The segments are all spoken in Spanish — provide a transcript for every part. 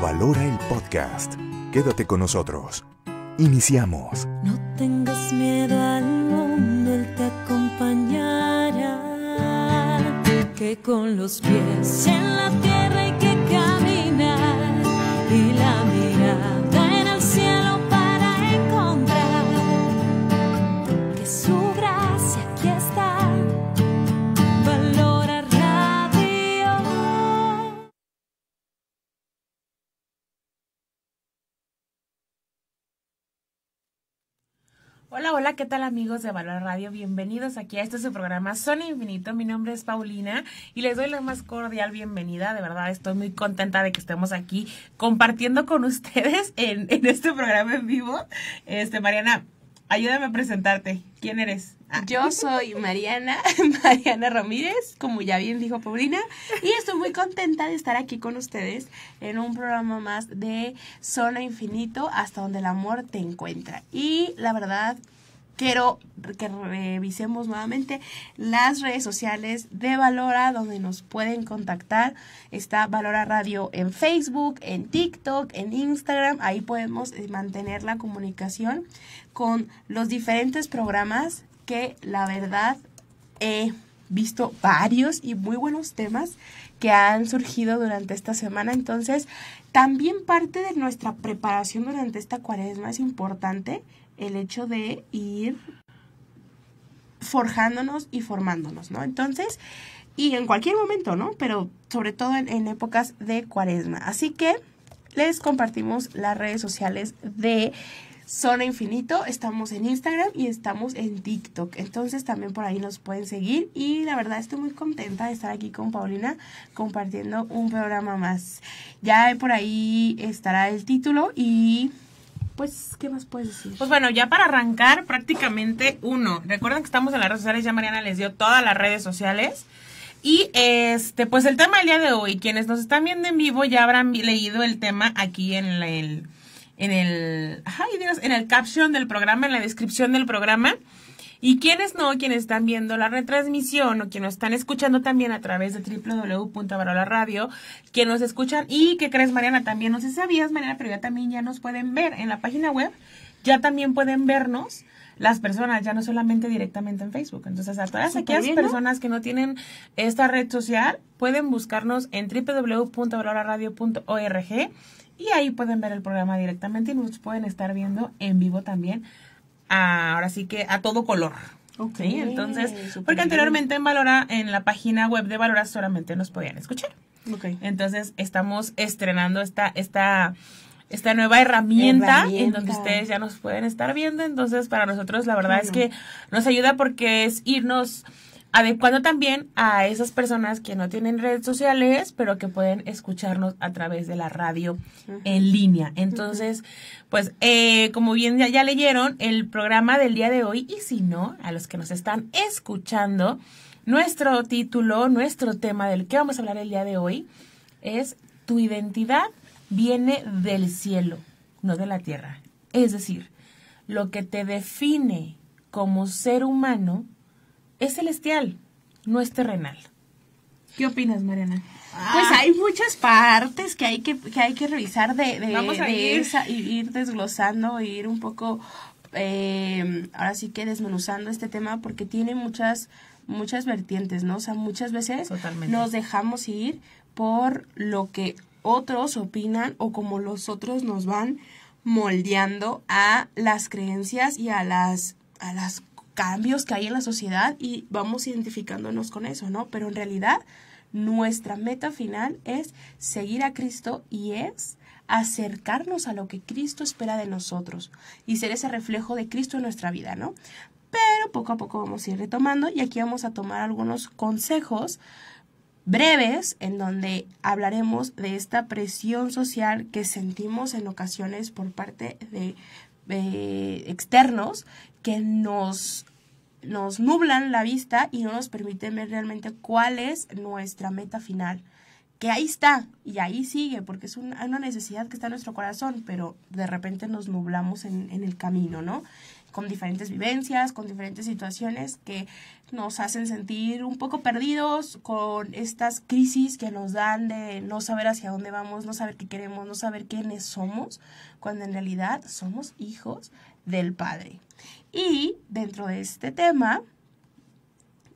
valora el podcast. Quédate con nosotros. Iniciamos. No tengas miedo al mundo, él te acompañará. Que con los pies en la tierra. hola, ¿qué tal amigos de Valor Radio? Bienvenidos aquí a este su programa Zona Infinito. Mi nombre es Paulina y les doy la más cordial bienvenida. De verdad, estoy muy contenta de que estemos aquí compartiendo con ustedes en, este programa en vivo. Este, Mariana, ayúdame a presentarte. ¿Quién eres? Ah. Yo soy Mariana, Mariana Ramírez, como ya bien dijo Paulina, y estoy muy contenta de estar aquí con ustedes en un programa más de Zona Infinito, hasta donde el amor te encuentra. Y la verdad, quiero que revisemos nuevamente las redes sociales de Valora, donde nos pueden contactar. Está Valora Radio en Facebook, en TikTok, en Instagram. Ahí podemos eh, mantener la comunicación con los diferentes programas que la verdad he visto varios y muy buenos temas que han surgido durante esta semana. Entonces, también parte de nuestra preparación durante esta cuaresma es importante el hecho de ir forjándonos y formándonos, ¿no? Entonces, y en cualquier momento, ¿no? Pero sobre todo en, épocas de cuaresma. Así que les compartimos las redes sociales de Zona Infinito, estamos en Instagram y estamos en TikTok. Entonces también por ahí nos pueden seguir y la verdad estoy muy contenta de estar aquí con Paulina compartiendo un programa más. Ya por ahí estará el título y pues, ¿qué más puedes decir? Pues bueno, ya para arrancar, prácticamente uno. Recuerden que estamos en las redes sociales, ya Mariana les dio todas las redes sociales. Y este, pues el tema del día de hoy, quienes nos están viendo en vivo ya habrán leído el tema aquí en el en el, ay en el caption del programa, en la descripción del programa. Y quienes no, quienes están viendo la retransmisión o quienes nos están escuchando también a través de www.barola radio, quienes nos escuchan y que crees, Mariana, también no sé si sabías, Mariana, pero ya también ya nos pueden ver en la página web, ya también pueden vernos las personas, ya no solamente directamente en Facebook. Entonces, a todas aquellas personas que no tienen esta red social, pueden buscarnos en www.auroraradio.org y ahí pueden ver el programa directamente y nos pueden estar viendo en vivo también. Ah, ahora sí que a todo color. Ok. Entonces, porque anteriormente en Valora, en la página web de Valora solamente nos podían escuchar. Okay. Entonces, estamos estrenando esta, esta, esta nueva herramienta, en donde ustedes ya nos pueden estar viendo. Entonces, para nosotros la verdad es que nos ayuda porque es irnos adecuando también a esas personas que no tienen redes sociales, pero que pueden escucharnos a través de la radio en línea. Entonces, pues eh, como bien ya, leyeron, el programa del día de hoy, y si no, a los que nos están escuchando, nuestro título, nuestro tema del que vamos a hablar el día de hoy es tu identidad viene del cielo, no de la tierra. Es decir, lo que te define como ser humano es celestial, no es terrenal. ¿Qué opinas, Mariana? Pues ah. hay muchas partes que hay que, que hay que revisar de, de, ir. ir desglosando, ir un poco, em, ahora sí que desmenuzando este tema porque tiene muchas, muchas vertientes, ¿no? O sea, muchas veces nos dejamos ir por lo que otros opinan o como los otros nos van moldeando a las creencias y a las, a las cambios que hay en la sociedad y vamos identificándonos con eso, ¿no? Pero en realidad nuestra meta final es seguir a Cristo y es acercarnos a lo que Cristo espera de nosotros y ser ese reflejo de Cristo en nuestra vida, ¿no? Pero poco a poco vamos a ir retomando y aquí vamos a tomar algunos consejos breves en donde hablaremos de esta presión social que sentimos en ocasiones por parte de eh, externos que nos, nublan la vista y no nos permiten ver realmente cuál es nuestra meta final. Que ahí está y ahí sigue, porque es una necesidad que está en nuestro corazón, pero de repente nos nublamos en, en el camino, ¿no? con diferentes vivencias, con diferentes situaciones que nos hacen sentir un poco perdidos, con estas crisis que nos dan de no saber hacia dónde vamos, no saber qué queremos, no saber quiénes somos, cuando en realidad somos hijos del Padre. Y dentro de este tema,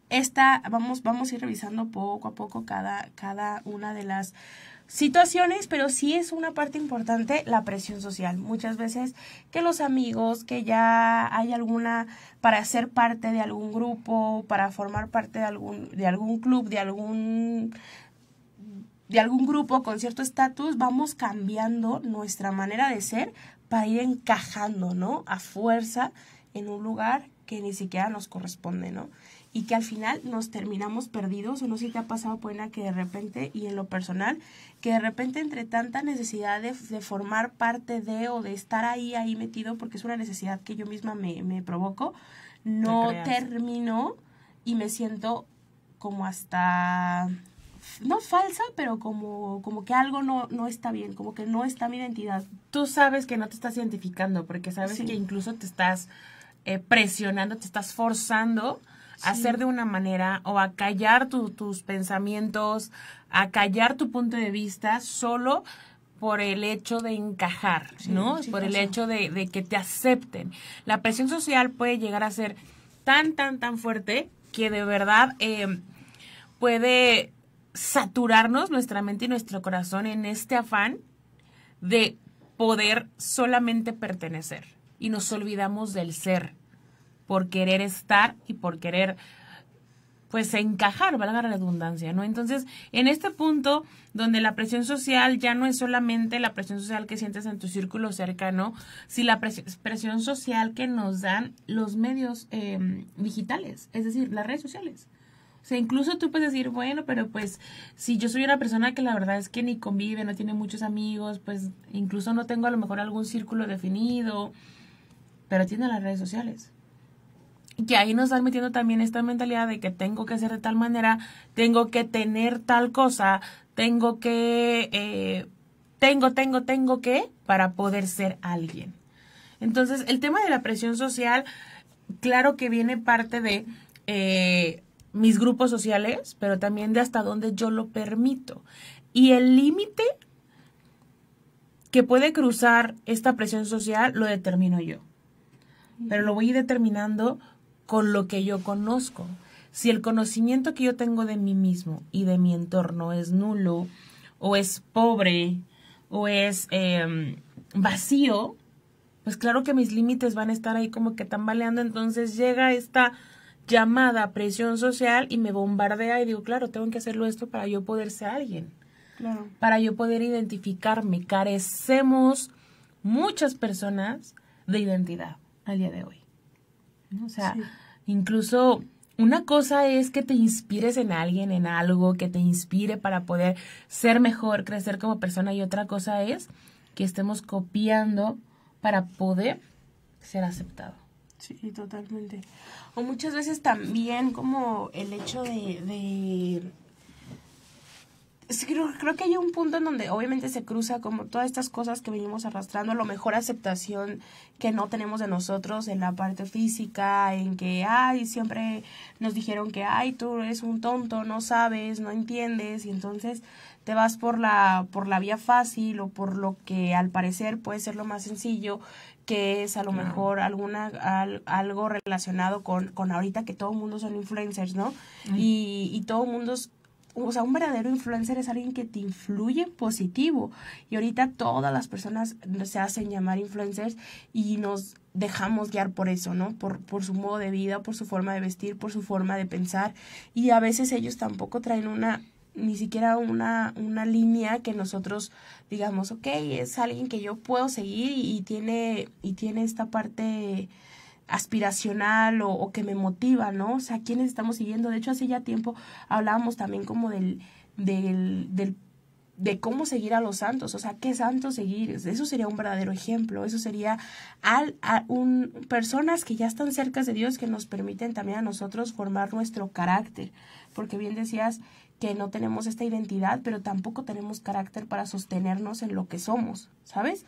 esta, vamos, vamos a ir revisando poco a poco cada, cada una de las situaciones, pero sí es una parte importante la presión social. Muchas veces que los amigos, que ya hay alguna para ser parte de algún grupo, para formar parte de algún de algún club, de algún de algún grupo con cierto estatus, vamos cambiando nuestra manera de ser para ir encajando, ¿no? A fuerza en un lugar que ni siquiera nos corresponde, ¿no? Y que al final nos terminamos perdidos, o no sé si te ha pasado, Buena, que de repente, y en lo personal, que de repente entre tanta necesidad de, formar parte de o de estar ahí, ahí metido, porque es una necesidad que yo misma me, me provoco, no termino y me siento como hasta no falsa, pero como, como que algo no, no está bien, como que no está mi identidad. Tú sabes que no te estás identificando, porque sabes que incluso te estás eh, presionando, te estás forzando a hacer de una manera o a callar tus pensamientos, a callar tu punto de vista solo por el hecho de encajar, ¿no? por el hecho de, que te acepten. La presión social puede llegar a ser tan, tan, tan fuerte que de verdad eh, puede saturarnos nuestra mente y nuestro corazón en este afán de poder solamente pertenecer y nos olvidamos del ser por querer estar y por querer pues encajar, valga la redundancia, ¿no? Entonces, en este punto donde la presión social ya no es solamente la presión social que sientes en tu círculo cercano, sino la presión social que nos dan los medios em, digitales, es decir, las redes sociales. O sea, incluso tú puedes decir, bueno, pero pues si yo soy una persona que la verdad es que ni convive, no tiene muchos amigos, pues incluso no tengo a lo mejor algún círculo definido, pero tiene las redes sociales. Que ahí nos están metiendo también esta mentalidad de que tengo que ser de tal manera, tengo que tener tal cosa, tengo que, eh, tengo, tengo, tengo que, para poder ser alguien. Entonces, el tema de la presión social, claro que viene parte de... Eh, mis grupos sociales, pero también de hasta dónde yo lo permito. Y el límite que puede cruzar esta presión social lo determino yo. Pero lo voy determinando con lo que yo conozco. Si el conocimiento que yo tengo de mí mismo y de mi entorno es nulo, o es pobre, o es em, vacío, pues claro que mis límites van a estar ahí como que tambaleando. Entonces llega esta llamada presión social y me bombardea y digo, claro, tengo que hacerlo esto para yo poder ser alguien, para yo poder identificarme. Carecemos muchas personas de identidad al día de hoy. O sea, incluso una cosa es que te inspires en alguien, en algo, que te inspire para poder ser mejor, crecer como persona y otra cosa es que estemos copiando para poder ser aceptado. Sí, totalmente. O muchas veces también como el hecho de... de Creo, creo, que hay un punto en donde obviamente se cruza como todas estas cosas que venimos arrastrando, a lo mejor aceptación que no tenemos de nosotros en la parte física, en que, ay, siempre nos dijeron que, ay, tú eres un tonto, no sabes, no entiendes, y entonces te vas por la, por la vía fácil o por lo que al parecer puede ser lo más sencillo que es a lo mejor alguna algo relacionado con, con ahorita que todo el mundo son influencers, ¿no? Y, todo el mundo es, o sea, un verdadero influencer es alguien que te influye positivo. Y ahorita todas las personas se hacen llamar influencers y nos dejamos guiar por eso, ¿no? Por, por su modo de vida, por su forma de vestir, por su forma de pensar. Y a veces ellos tampoco traen una ni siquiera una, una línea que nosotros digamos, ok, es alguien que yo puedo seguir y, tiene, y tiene esta parte aspiracional o, que me motiva, ¿no? O sea, ¿quiénes estamos siguiendo? De hecho, hace ya tiempo hablábamos también como del, del, del de cómo seguir a los santos, o sea, qué santos seguir, eso sería un verdadero ejemplo, eso sería al, a un, personas que ya están cerca de Dios que nos permiten también a nosotros formar nuestro carácter, porque bien decías que no tenemos esta identidad, pero tampoco tenemos carácter para sostenernos en lo que somos, ¿sabes?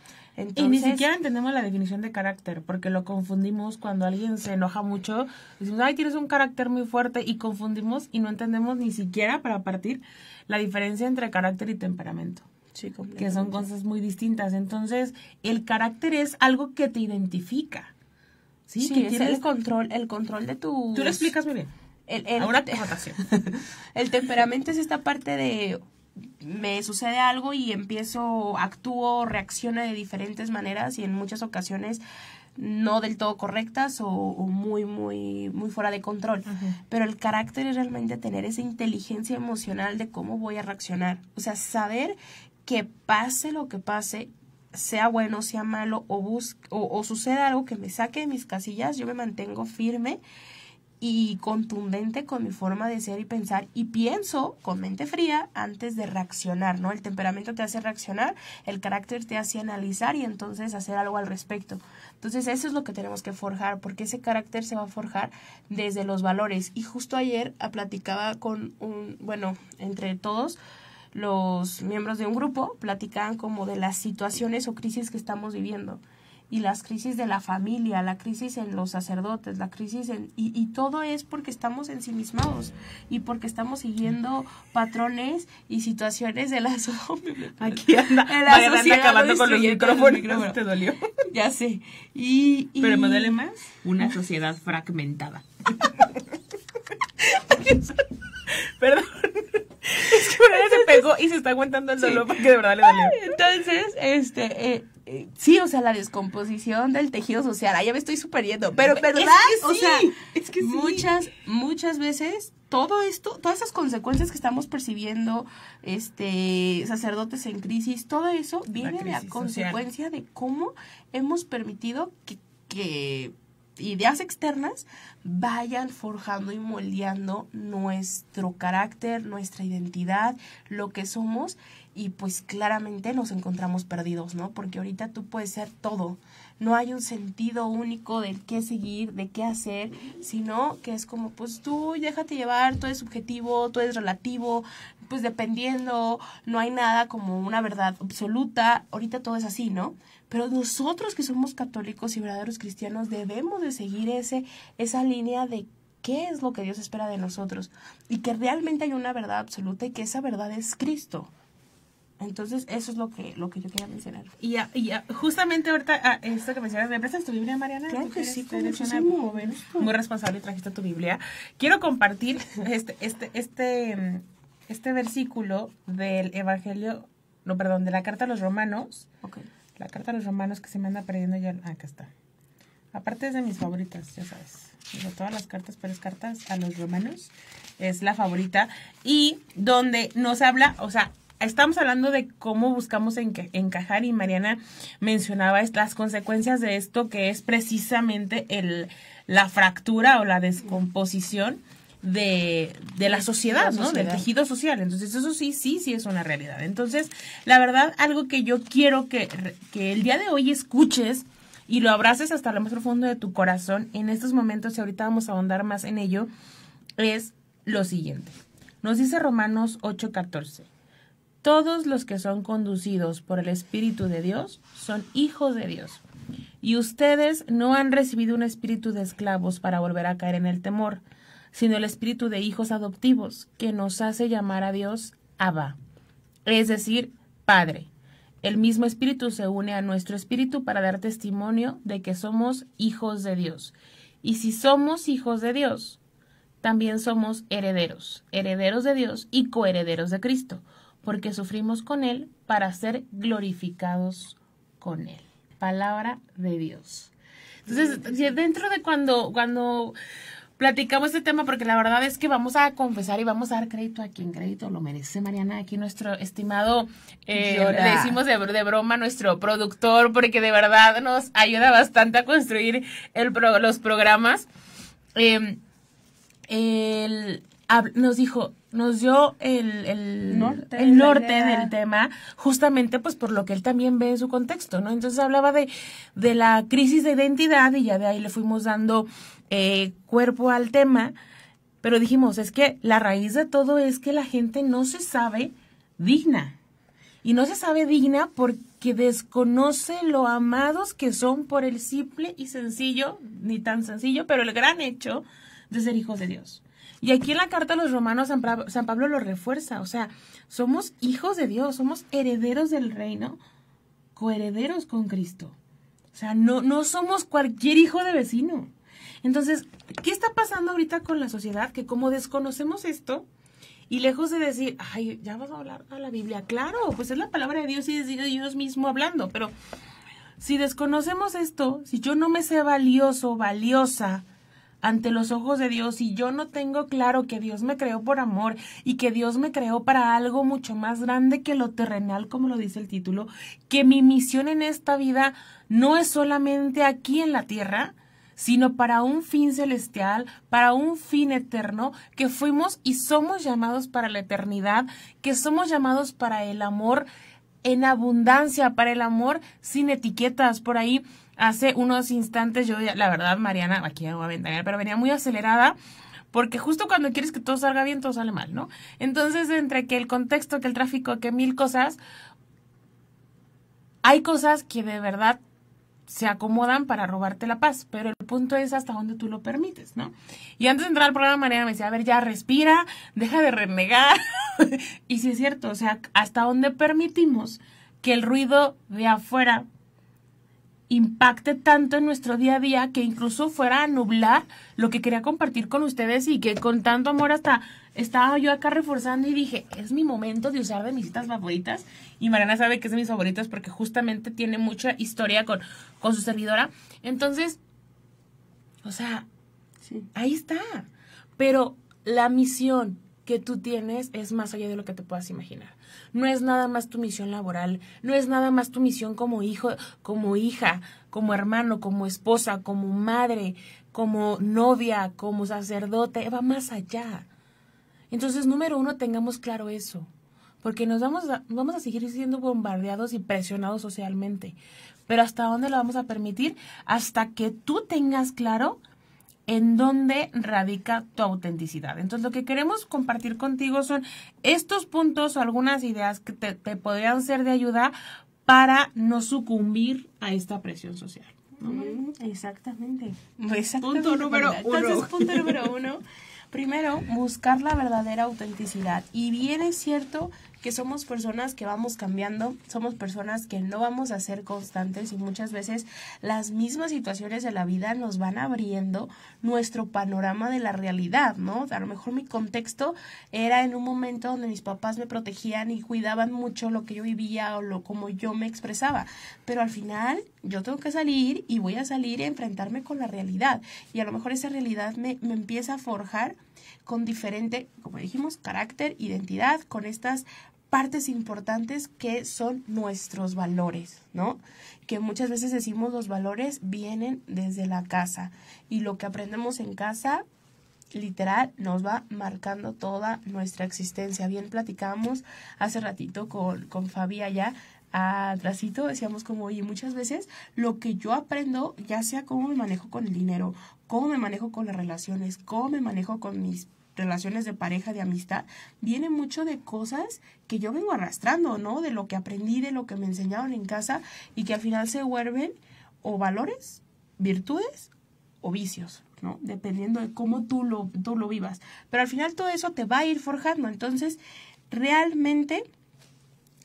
y ni siquiera entendemos la definición de carácter, porque lo confundimos cuando alguien se enoja mucho, decimos, ay, tienes un carácter muy fuerte, y confundimos y no entendemos ni siquiera para partir la diferencia entre carácter y temperamento. Sí, que son cosas muy distintas. Entonces, el carácter es algo que te identifica. Sí, que es el control, el control de tu... Tú lo explicas muy bien El, temperamento es esta parte de me sucede algo y empiezo, actúo, reacciono de diferentes maneras y en muchas ocasiones no del todo correctas o, muy, muy, muy fuera de control. Pero el carácter es realmente tener esa inteligencia emocional de cómo voy a reaccionar. O sea, saber que pase lo que pase, sea bueno, sea malo o, bus o suceda algo que me saque de mis casillas, yo me mantengo firme y contundente con mi forma de ser y pensar y pienso con mente fría antes de reaccionar, ¿no? El temperamento te hace reaccionar, el carácter te hace analizar y entonces hacer algo al respecto. Entonces eso es lo que tenemos que forjar, porque ese carácter se va a forjar desde los valores. Y justo ayer platicaba con un, bueno, entre todos, los miembros de un grupo platicaban como de las situaciones o crisis que estamos viviendo y las crisis de la familia, la crisis en los sacerdotes, la crisis en... Y, todo es porque estamos ensimismados y porque estamos siguiendo patrones y situaciones de la... Aquí anda, la sociedad acabando con los micrófonos, te dolió. Ya sé. Y, Pero me duele más una sociedad fragmentada. Perdón. Es que se pegó y se está aguantando el dolor porque de verdad le dolió. Entonces, este, eh, eh, sí, o sea, la descomposición del tejido social. Ahí ya me estoy superiendo, Pero, ¿verdad? o sea, es que muchas, sí. muchas veces todo esto, todas esas consecuencias que estamos percibiendo, este, sacerdotes en crisis, todo eso viene de la consecuencia de cómo hemos permitido que, que ideas externas vayan forjando y moldeando nuestro carácter, nuestra identidad, lo que somos y pues claramente nos encontramos perdidos, ¿no? Porque ahorita tú puedes ser todo, no hay un sentido único del qué seguir, de qué hacer, sino que es como, pues tú déjate llevar, todo es subjetivo, todo es relativo, pues dependiendo, no hay nada como una verdad absoluta, ahorita todo es así, ¿no? Pero nosotros que somos católicos y verdaderos cristianos debemos de seguir ese, esa línea de qué es lo que Dios espera de nosotros y que realmente hay una verdad absoluta y que esa verdad es Cristo. Entonces, eso es lo que, lo que yo quería mencionar. Y, justamente ahorita, esto que mencionas, ¿me prestas tu Biblia, Mariana? Claro que sí, con muy muy responsable y trajiste tu Biblia. Quiero compartir este, este, este, este versículo del Evangelio, no, perdón, de la Carta a los Romanos. La Carta a los Romanos que se me anda perdiendo ya. Ah, acá está. Aparte es de mis favoritas, ya sabes. De todas las cartas, pero es cartas a los romanos. Es la favorita. Y donde nos habla, o sea, estamos hablando de cómo buscamos encajar y Mariana mencionaba las consecuencias de esto que es precisamente la fractura o la descomposición de, la sociedad, ¿no? Del tejido social. Entonces, eso sí, sí, sí es una realidad. Entonces, la verdad, algo que yo quiero que, que el día de hoy escuches y lo abraces hasta lo más profundo de tu corazón en estos momentos, y ahorita vamos a ahondar más en ello, es lo siguiente. Nos dice Romanos 8:14. Todos los que son conducidos por el Espíritu de Dios son hijos de Dios. Y ustedes no han recibido un espíritu de esclavos para volver a caer en el temor, sino el espíritu de hijos adoptivos, que nos hace llamar a Dios Abba, es decir, Padre. El mismo espíritu se une a nuestro espíritu para dar testimonio de que somos hijos de Dios. Y si somos hijos de Dios, también somos herederos, herederos de Dios y coherederos de Cristo porque sufrimos con Él para ser glorificados con Él. Palabra de Dios. Entonces, dentro de cuando, cuando platicamos este tema, porque la verdad es que vamos a confesar y vamos a dar crédito a quien crédito lo merece, Mariana. Aquí nuestro estimado, eh, le decimos de, broma, nuestro productor, porque de verdad nos ayuda bastante a construir el los programas. Em, el, nos dijo, nos dio el, el norte, del tema, justamente pues por lo que él también ve en su contexto, ¿no? Entonces hablaba de, de la crisis de identidad y ya de ahí le fuimos dando eh, cuerpo al tema, pero dijimos, es que la raíz de todo es que la gente no se sabe digna. Y no se sabe digna porque desconoce lo amados que son por el simple y sencillo, ni tan sencillo, pero el gran hecho de ser hijos de Dios. Y aquí en la carta a los romanos San, Pablo, lo refuerza, o sea, somos hijos de Dios, somos herederos del reino, coherederos con Cristo. O sea, no, no somos cualquier hijo de vecino. Entonces, ¿qué está pasando ahorita con la sociedad? Que como desconocemos esto, y lejos de decir, ay, ya vas a hablar a la Biblia, claro, pues es la palabra de Dios y es Dios mismo hablando, pero si desconocemos esto, si yo no me sé valioso, valiosa, ante los ojos de Dios y yo no tengo claro que Dios me creó por amor y que Dios me creó para algo mucho más grande que lo terrenal, como lo dice el título, que mi misión en esta vida no es solamente aquí en la tierra, sino para un fin celestial, para un fin eterno, que fuimos y somos llamados para la eternidad, que somos llamados para el amor en abundancia para el amor sin etiquetas. Por ahí hace unos instantes yo, la verdad, Mariana, aquí hago a ventanear, pero venía muy acelerada. Porque justo cuando quieres que todo salga bien, todo sale mal, ¿no? Entonces, entre que el contexto, que el tráfico, que mil cosas, hay cosas que de verdad se acomodan para robarte la paz, pero el punto es hasta dónde tú lo permites, ¿no? Y antes de entrar al programa, María me decía, a ver, ya respira, deja de renegar. y sí es cierto, o sea, hasta dónde permitimos que el ruido de afuera impacte tanto en nuestro día a día que incluso fuera a nublar lo que quería compartir con ustedes y que con tanto amor hasta estaba yo acá reforzando y dije, es mi momento de usar de mis citas favoritas. Y Mariana sabe que es de mis favoritas porque justamente tiene mucha historia con, con su servidora. Entonces, o sea, ahí está. Pero la misión que tú tienes es más allá de lo que te puedas imaginar no es nada más tu misión laboral, no es nada más tu misión como hijo, como hija, como hermano, como esposa, como madre, como novia, como sacerdote, va más allá. Entonces, número uno, tengamos claro eso, porque nos vamos vamos a seguir siendo bombardeados y presionados socialmente. Pero ¿hasta dónde lo vamos a permitir? Hasta que tú tengas claro en dónde radica tu autenticidad. Entonces, lo que queremos compartir contigo son estos puntos o algunas ideas que te, podrían ser de ayuda para no sucumbir a esta presión social. Mm, exactamente. Punto número Entonces, punto número uno. Primero, buscar la verdadera autenticidad. Y bien es cierto que somos personas que vamos cambiando, somos personas que no vamos a ser constantes y muchas veces las mismas situaciones de la vida nos van abriendo nuestro panorama de la realidad, ¿no? A lo mejor mi contexto era en un momento donde mis papás me protegían y cuidaban mucho lo que yo vivía o lo como yo me expresaba, pero al final yo tengo que salir y voy a salir y enfrentarme con la realidad y a lo mejor esa realidad me, me empieza a forjar con diferente, como dijimos, carácter, identidad, con estas partes importantes que son nuestros valores, ¿no? Que muchas veces decimos los valores vienen desde la casa y lo que aprendemos en casa literal nos va marcando toda nuestra existencia. Bien, platicamos hace ratito con, con Fabi allá atrásito, decíamos como, oye, muchas veces lo que yo aprendo, ya sea cómo me manejo con el dinero, cómo me manejo con las relaciones, cómo me manejo con mis relaciones de pareja, de amistad, viene mucho de cosas que yo vengo arrastrando, ¿no? De lo que aprendí, de lo que me enseñaron en casa y que al final se vuelven o valores, virtudes o vicios, ¿no? Dependiendo de cómo tú lo, tú lo vivas. Pero al final todo eso te va a ir forjando. Entonces, realmente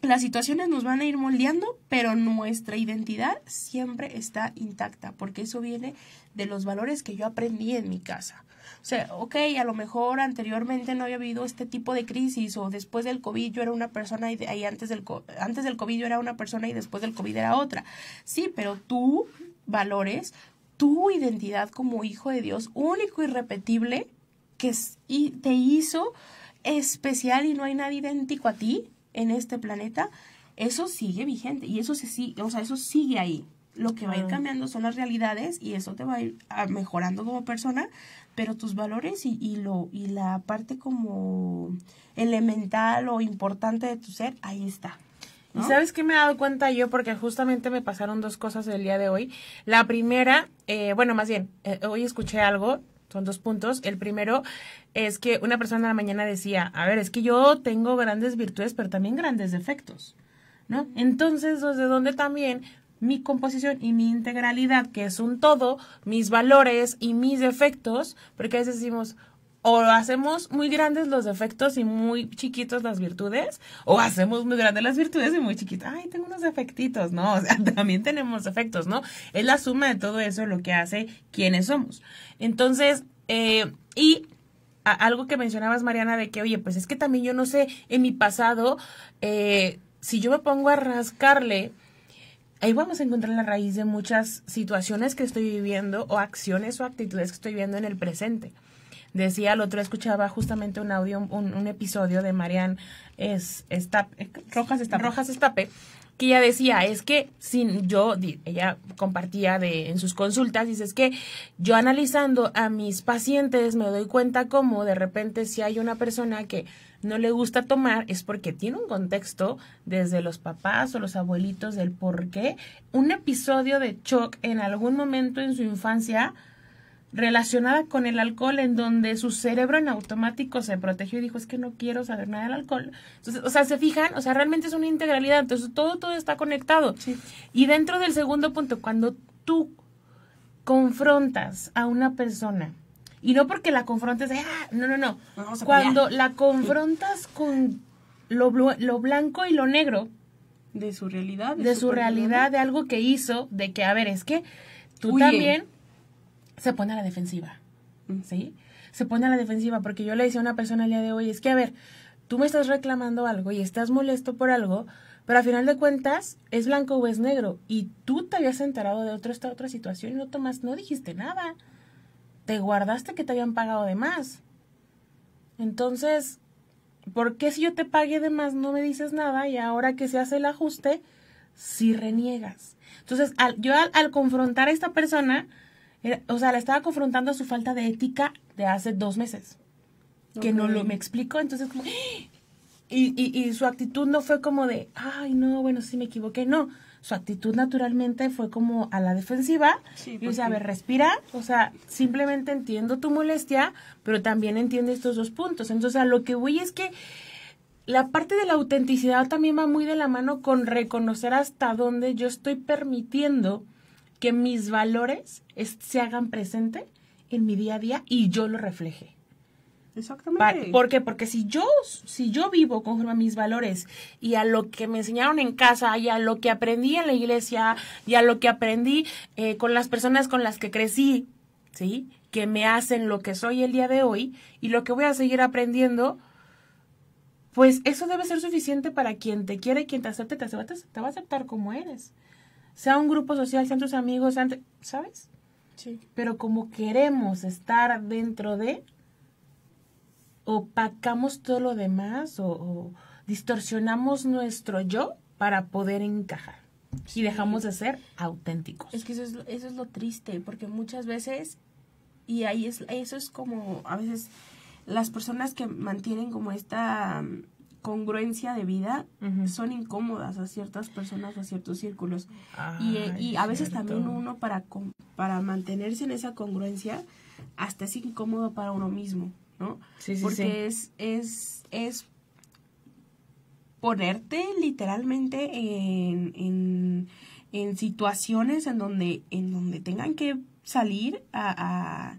las situaciones nos van a ir moldeando, pero nuestra identidad siempre está intacta, porque eso viene de los valores que yo aprendí en mi casa. O sea, ok, a lo mejor anteriormente no había habido este tipo de crisis o después del COVID yo era una persona y, antes, del, antes del COVID yo era una persona y después del COVID era otra. Sí, pero tú valores tu identidad como hijo de Dios único y repetible que te hizo especial y no hay nadie idéntico a ti en este planeta, eso sigue vigente y eso se sigue, o eso sigue ahí. Lo que va a ir ah. cambiando son las realidades y eso te va a ir ah, mejorando como persona, pero tus valores y, lo, y la parte como elemental o importante de tu ser, ahí está. ¿Y sabes qué me he dado cuenta yo? Porque justamente me pasaron dos cosas el día de hoy. La primera, eh, bueno, más bien, eh, hoy escuché algo dos puntos. El primero es que una persona de la mañana decía, a ver, es que yo tengo grandes virtudes, pero también grandes defectos, ¿no? Entonces, desde donde también mi composición y mi integralidad, que es un todo, mis valores y mis defectos, porque a veces decimos, o hacemos muy grandes los defectos y muy chiquitos las virtudes, o hacemos muy grandes las virtudes y muy chiquitas. Ay, tengo unos defectitos, ¿no? O sea, también tenemos efectos, ¿no? Es la suma de todo eso lo que hace quienes somos. Entonces, eh, y algo que mencionabas, Mariana, de que, oye, pues es que también yo no sé, en mi pasado, eh, si yo me pongo a rascarle, ahí vamos a encontrar la raíz de muchas situaciones que estoy viviendo o acciones o actitudes que estoy viendo en el presente decía, el otro escuchaba justamente un audio, un, episodio de Marian es, eh, Rojas Estape. Rojas Estape que ella decía, es que sin yo, ella compartía de, en sus consultas, dice, es que yo analizando a mis pacientes me doy cuenta como de repente si hay una persona que no le gusta tomar es porque tiene un contexto desde los papás o los abuelitos del por qué un episodio de shock en algún momento en su infancia relacionada con el alcohol, en donde su cerebro en automático se protegió y dijo, es que no quiero saber nada del alcohol. o sea, se fijan, o sea, realmente es una integralidad, entonces todo, todo está conectado. Y dentro del segundo punto, cuando tú confrontas a una persona, y no porque la confrontes, ah, no, no, no, cuando la confrontas con lo, blanco y lo negro, de su realidad. De, su, realidad, de algo que hizo, de que, a ver, es que tú también se pone a la defensiva, mm. ¿sí? Se pone a la defensiva porque yo le decía a una persona el día de hoy, es que a ver, tú me estás reclamando algo y estás molesto por algo, pero a final de cuentas es blanco o es negro y tú te habías enterado de otra esta otra situación y no tomas, no dijiste nada. Te guardaste que te habían pagado de más. Entonces, ¿por qué si yo te pagué de más no me dices nada y ahora que se hace el ajuste, si reniegas? Entonces, al, yo al confrontar a esta persona, o sea, la estaba confrontando a su falta de ética de hace dos meses. Que no lo me explico, entonces Y, su actitud no fue como de, ay, no, bueno, sí me equivoqué, no. Su actitud naturalmente fue como a la defensiva. Sí, y o pues sea, a ver, respira, o sea, simplemente entiendo tu molestia, pero también entiendo estos dos puntos. Entonces, a lo que voy es que la parte de la autenticidad también va muy de la mano con reconocer hasta dónde yo estoy permitiendo que mis valores se hagan presente en mi día a día y yo lo refleje. Exactamente. ¿Por qué? Porque si yo, si yo vivo conforme a mis valores y a lo que me enseñaron en casa y a lo que aprendí en la iglesia y a lo que aprendí eh, con las personas con las que crecí, ¿sí? Que me hacen lo que soy el día de hoy y lo que voy a seguir aprendiendo, pues eso debe ser suficiente para quien te quiere quien te acepte, te te va a aceptar como eres sea un grupo social, sean tus amigos, sean, ¿sabes? Sí. Pero como queremos estar dentro de, opacamos todo lo demás o, distorsionamos nuestro yo para poder encajar. Y dejamos de ser auténticos. Es que eso es, eso es lo triste, porque muchas veces, y ahí es, eso es como a veces las personas que mantienen como esta congruencia de vida son incómodas a ciertas personas, a ciertos círculos. y, eh, a veces también uno para, para mantenerse en esa congruencia hasta es incómodo para uno mismo, ¿no? Sí, Porque es, es, es ponerte literalmente en, en, situaciones en donde, en donde tengan que salir a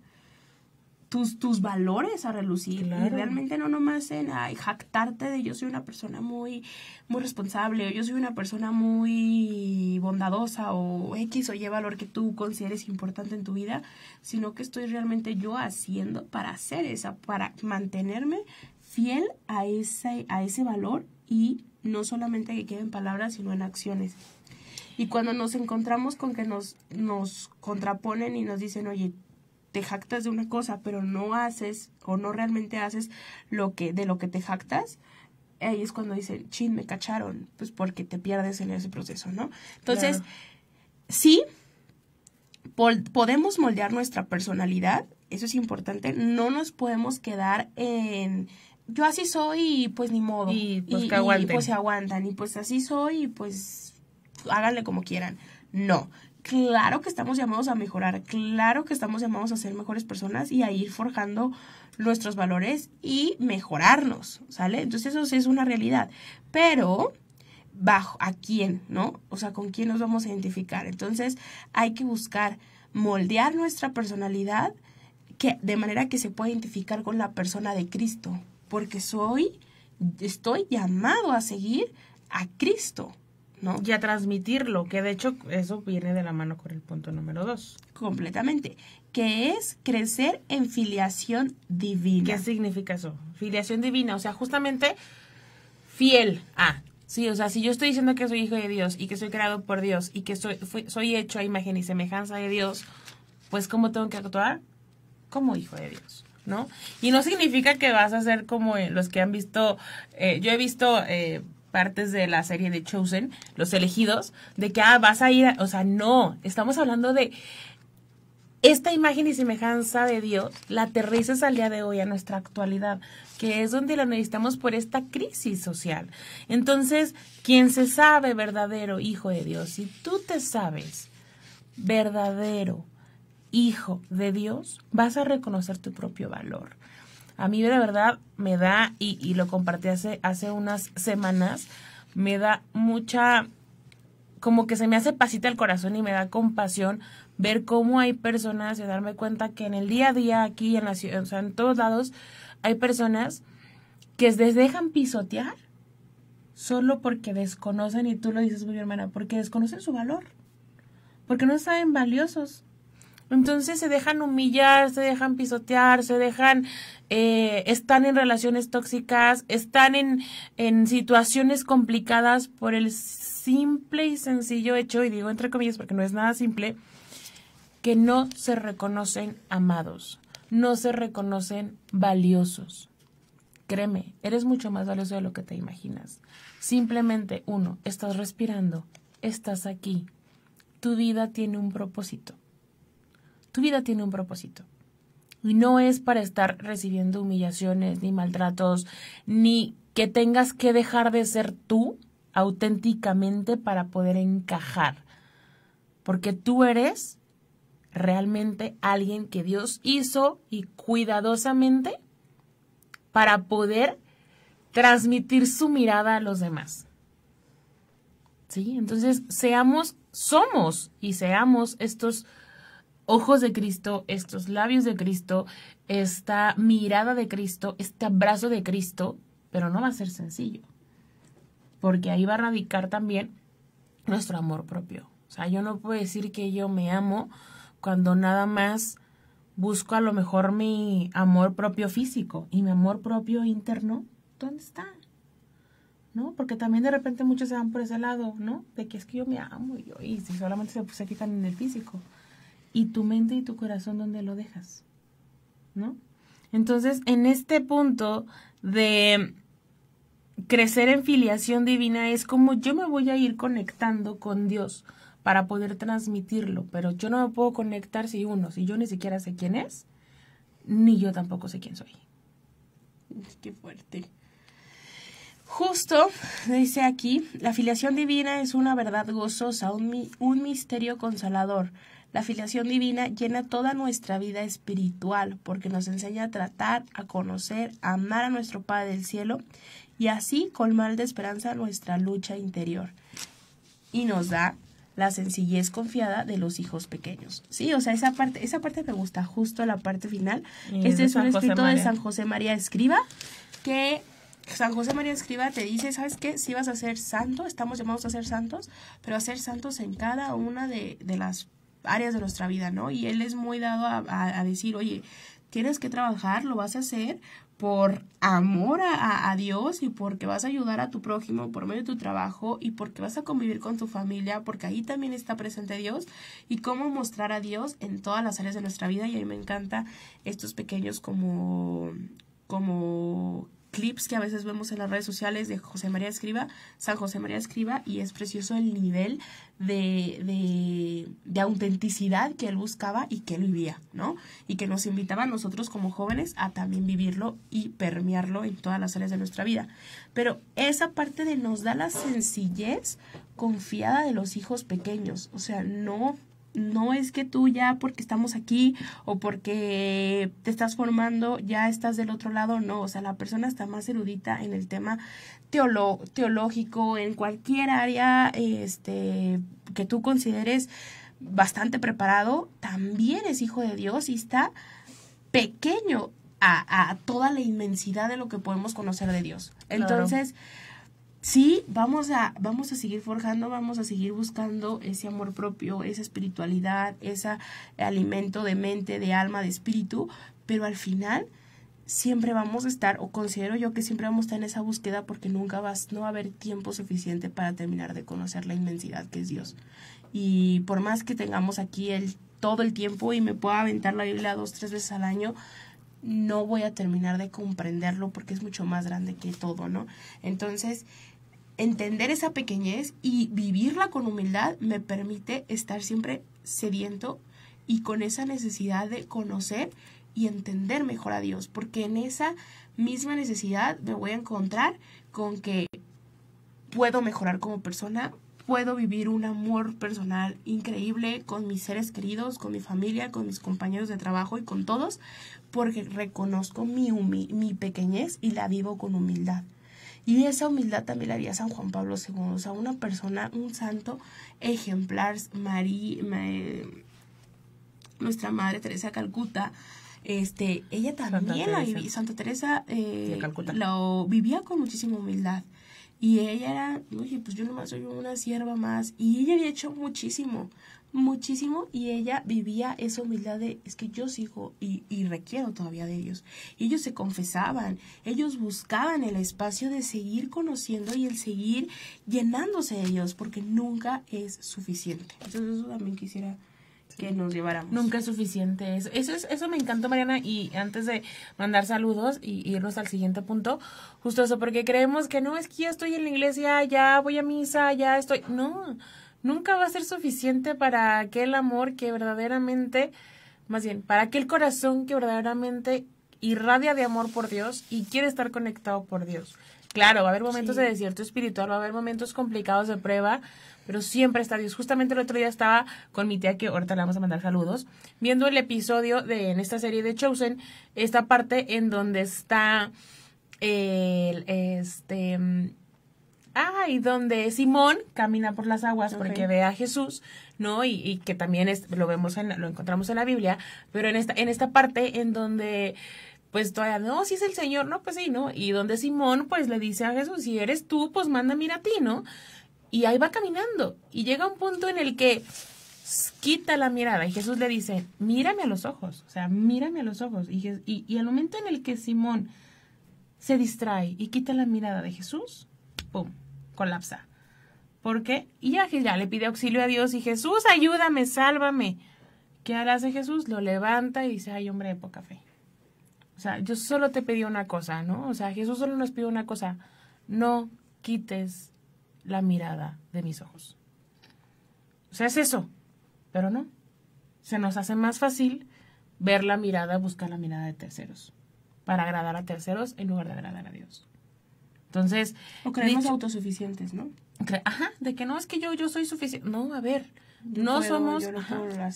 tus, valores a relucir y realmente no nomás en ay, jactarte de yo soy una persona muy, muy responsable o yo soy una persona muy bondadosa o X o Y valor que tú consideres importante en tu vida, sino que estoy realmente yo haciendo para hacer esa, para mantenerme fiel a ese, a ese valor y no solamente que quede en palabras, sino en acciones. Y cuando nos encontramos con que nos, nos contraponen y nos dicen, oye, te jactas de una cosa, pero no haces o no realmente haces lo que de lo que te jactas, ahí es cuando dicen, chin, me cacharon, pues porque te pierdes en ese proceso, ¿no? Entonces, sí, podemos moldear nuestra personalidad, eso es importante, no nos podemos quedar en yo así soy y pues ni modo. Y pues que pues se aguantan, y pues así soy y pues háganle como quieran. No, claro que estamos llamados a mejorar, claro que estamos llamados a ser mejores personas y a ir forjando nuestros valores y mejorarnos, ¿sale? Entonces eso sí es una realidad, pero bajo a quién, ¿no? O sea, con quién nos vamos a identificar. Entonces hay que buscar moldear nuestra personalidad que, de manera que se pueda identificar con la persona de Cristo, porque soy, estoy llamado a seguir a Cristo. ¿no? Y a transmitirlo, que de hecho eso viene de la mano con el punto número dos. Completamente, que es crecer en filiación divina. ¿Qué significa eso? Filiación divina, o sea, justamente fiel a. Sí, o sea, si yo estoy diciendo que soy hijo de Dios y que soy creado por Dios y que soy, soy hecho a imagen y semejanza de Dios, pues ¿cómo tengo que actuar? Como hijo de Dios. ¿no? Y no significa que vas a ser como eh, los que han visto, eh, yo he visto eh, partes de la serie de Chosen, los elegidos, de que, ah, vas a ir, o sea, no, estamos hablando de esta imagen y semejanza de Dios, la aterrizas al día de hoy, a nuestra actualidad, que es donde la necesitamos por esta crisis social. Entonces, quien se sabe verdadero hijo de Dios, si tú te sabes verdadero hijo de Dios, vas a reconocer tu propio valor. A mí la verdad me da, y, y lo compartí hace, hace unas semanas, me da mucha, como que se me hace pasita el corazón y me da compasión ver cómo hay personas y darme cuenta que en el día a día aquí en la ciudad, o sea, en todos lados hay personas que les dejan pisotear solo porque desconocen, y tú lo dices muy hermana, porque desconocen su valor, porque no saben valiosos, entonces se dejan humillar, se dejan pisotear, se dejan, eh, están en relaciones tóxicas, están en, en situaciones complicadas por el simple y sencillo hecho, y digo entre comillas porque no es nada simple, que no se reconocen amados, no se reconocen valiosos. Créeme, eres mucho más valioso de lo que te imaginas. Simplemente, uno, estás respirando, estás aquí, tu vida tiene un propósito vida tiene un propósito. Y no es para estar recibiendo humillaciones, ni maltratos, ni que tengas que dejar de ser tú auténticamente para poder encajar. Porque tú eres realmente alguien que Dios hizo y cuidadosamente para poder transmitir su mirada a los demás. ¿Sí? Entonces, seamos, somos y seamos estos ojos de Cristo, estos labios de Cristo, esta mirada de Cristo, este abrazo de Cristo, pero no va a ser sencillo, porque ahí va a radicar también nuestro amor propio. O sea, yo no puedo decir que yo me amo cuando nada más busco a lo mejor mi amor propio físico y mi amor propio interno, ¿dónde está? ¿No? Porque también de repente muchos se van por ese lado, ¿no? De que es que yo me amo y yo, y si solamente se, se quitan en el físico y tu mente y tu corazón dónde lo dejas, ¿no? Entonces, en este punto de crecer en filiación divina es como yo me voy a ir conectando con Dios para poder transmitirlo, pero yo no me puedo conectar si uno, si yo ni siquiera sé quién es, ni yo tampoco sé quién soy. Qué fuerte. Justo, dice aquí, la filiación divina es una verdad gozosa, un, un misterio consolador, la filiación divina llena toda nuestra vida espiritual porque nos enseña a tratar, a conocer, a amar a nuestro Padre del Cielo y así colmar de esperanza nuestra lucha interior. Y nos da la sencillez confiada de los hijos pequeños. Sí, o sea, esa parte, esa parte me gusta, justo la parte final. este es un escrito de San José María Escriba, que San José María Escriba te dice, ¿sabes qué? Si vas a ser santo, estamos llamados a ser santos, pero a ser santos en cada una de, de las áreas de nuestra vida, ¿no? Y él es muy dado a, decir, oye, tienes que trabajar, lo vas a hacer por amor a, Dios y porque vas a ayudar a tu prójimo por medio de tu trabajo y porque vas a convivir con tu familia, porque ahí también está presente Dios y cómo mostrar a Dios en todas las áreas de nuestra vida y a mí me encanta estos pequeños como como clips que a veces vemos en las redes sociales de José María Escriba, San José María Escriba, y es precioso el nivel de, de, autenticidad que él buscaba y que él vivía, ¿no? Y que nos invitaba a nosotros como jóvenes a también vivirlo y permearlo en todas las áreas de nuestra vida. Pero esa parte de nos da la sencillez confiada de los hijos pequeños, o sea, no no es que tú ya porque estamos aquí o porque te estás formando ya estás del otro lado, no, o sea, la persona está más erudita en el tema teológico, en cualquier área este, que tú consideres bastante preparado, también es hijo de Dios y está pequeño a, a toda la inmensidad de lo que podemos conocer de Dios. Entonces sí, vamos a, vamos a seguir forjando, vamos a seguir buscando ese amor propio, esa espiritualidad, ese alimento de mente, de alma, de espíritu, pero al final siempre vamos a estar, o considero yo que siempre vamos a estar en esa búsqueda porque nunca vas, no va a haber tiempo suficiente para terminar de conocer la inmensidad que es Dios. Y por más que tengamos aquí el, todo el tiempo y me pueda aventar la Biblia dos, tres veces al año, no voy a terminar de comprenderlo porque es mucho más grande que todo, ¿no? Entonces, entender esa pequeñez y vivirla con humildad me permite estar siempre sediento y con esa necesidad de conocer y entender mejor a Dios, porque en esa misma necesidad me voy a encontrar con que puedo mejorar como persona, puedo vivir un amor personal increíble con mis seres queridos, con mi familia, con mis compañeros de trabajo y con todos, porque reconozco mi, mi pequeñez y la vivo con humildad. Y esa humildad también la había San Juan Pablo II, o sea, una persona, un santo ejemplar, María, eh, nuestra madre Teresa Calcuta, este, ella también la vivía, Santa Teresa eh, lo vivía con muchísima humildad. Y ella era, oye, pues yo nomás soy una sierva más. Y ella había hecho muchísimo muchísimo y ella vivía esa humildad de es que yo sigo y, y, requiero todavía de ellos. Ellos se confesaban, ellos buscaban el espacio de seguir conociendo y el seguir llenándose de ellos porque nunca es suficiente. Entonces eso también quisiera que nos lleváramos. Nunca es suficiente eso. Eso, eso me encantó, Mariana. Y antes de mandar saludos y irnos al siguiente punto, justo eso, porque creemos que no es que ya estoy en la iglesia, ya voy a misa, ya estoy. No, nunca va a ser suficiente para aquel amor que verdaderamente, más bien, para aquel corazón que verdaderamente irradia de amor por Dios y quiere estar conectado por Dios. Claro, va a haber momentos de desierto espiritual, va a haber momentos complicados de prueba, pero siempre está Dios. Justamente el otro día estaba con mi tía, que ahorita le vamos a mandar saludos, viendo el episodio de en esta serie de Chosen, esta parte en donde está el, este mm, Ah, y donde Simón camina por las aguas porque ve a Jesús, ¿no? Y, que también es, lo vemos, en, lo encontramos en la Biblia, pero en esta, en esta parte en donde pues todavía, no, si es el Señor, no, pues sí, ¿no? Y donde Simón pues le dice a Jesús, si eres tú, pues manda mira a ti, ¿no? Y ahí va caminando y llega un punto en el que quita la mirada y Jesús le dice, mírame a los ojos, o sea, mírame a los ojos. Y, y, y el momento en el que Simón se distrae y quita la mirada de Jesús, ¡pum!, colapsa. ¿Por qué? Y ya, le pide auxilio a Dios y Jesús, ayúdame, sálvame. ¿Qué hace Jesús? Lo levanta y dice, ay, hombre de poca fe. O sea, yo solo te pedí una cosa, ¿no? O sea, Jesús solo nos pide una cosa, no quites la mirada de mis ojos. O sea, es eso, pero no. Se nos hace más fácil ver la mirada, buscar la mirada de terceros, para agradar a terceros en lugar de agradar a Dios. Entonces... O creemos autosuficientes, ¿no? Ajá, de que no es que yo, yo soy suficiente. No, a ver, no somos,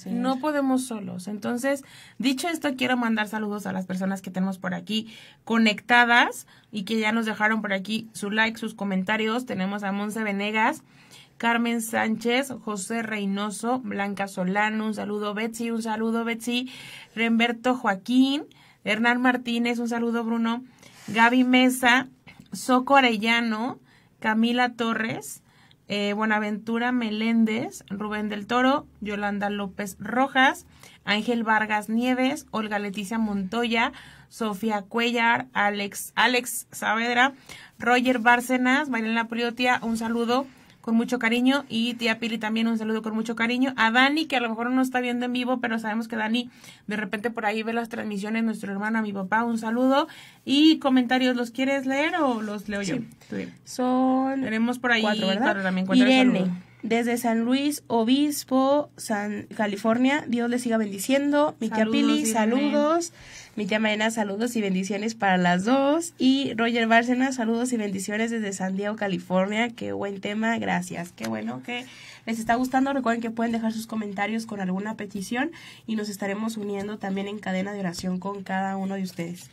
no, podemos solos. Entonces, dicho esto, quiero mandar saludos a las personas que tenemos por aquí conectadas y que ya nos dejaron por aquí su like, sus comentarios. Tenemos a Monse Venegas, Carmen Sánchez, José Reynoso, Blanca Solano, un saludo Betsy, un saludo Betsy, Remberto Joaquín, Hernán Martínez, un saludo Bruno, Gaby Mesa, Soco Arellano, Camila Torres, eh, Buenaventura Meléndez, Rubén del Toro, Yolanda López Rojas, Ángel Vargas Nieves, Olga Leticia Montoya, Sofía Cuellar, Alex, Alex Saavedra, Roger Bárcenas, Marilena Priotia, un saludo con mucho cariño. Y tía Pili también un saludo con mucho cariño. A Dani, que a lo mejor no está viendo en vivo, pero sabemos que Dani de repente por ahí ve las transmisiones, nuestro hermano, mi papá, un saludo. Y comentarios, ¿los quieres leer o los leo yo? Son tenemos por ahí cuatro, también desde San Luis Obispo, San California, Dios les siga bendiciendo. Mi tía Pili, saludos. Mi tía saludos y bendiciones para las dos. Y Roger Bárcenas, saludos y bendiciones desde San Diego, California. Qué buen tema, gracias. Qué bueno que les está gustando. Recuerden que pueden dejar sus comentarios con alguna petición y nos estaremos uniendo también en cadena de oración con cada uno de ustedes.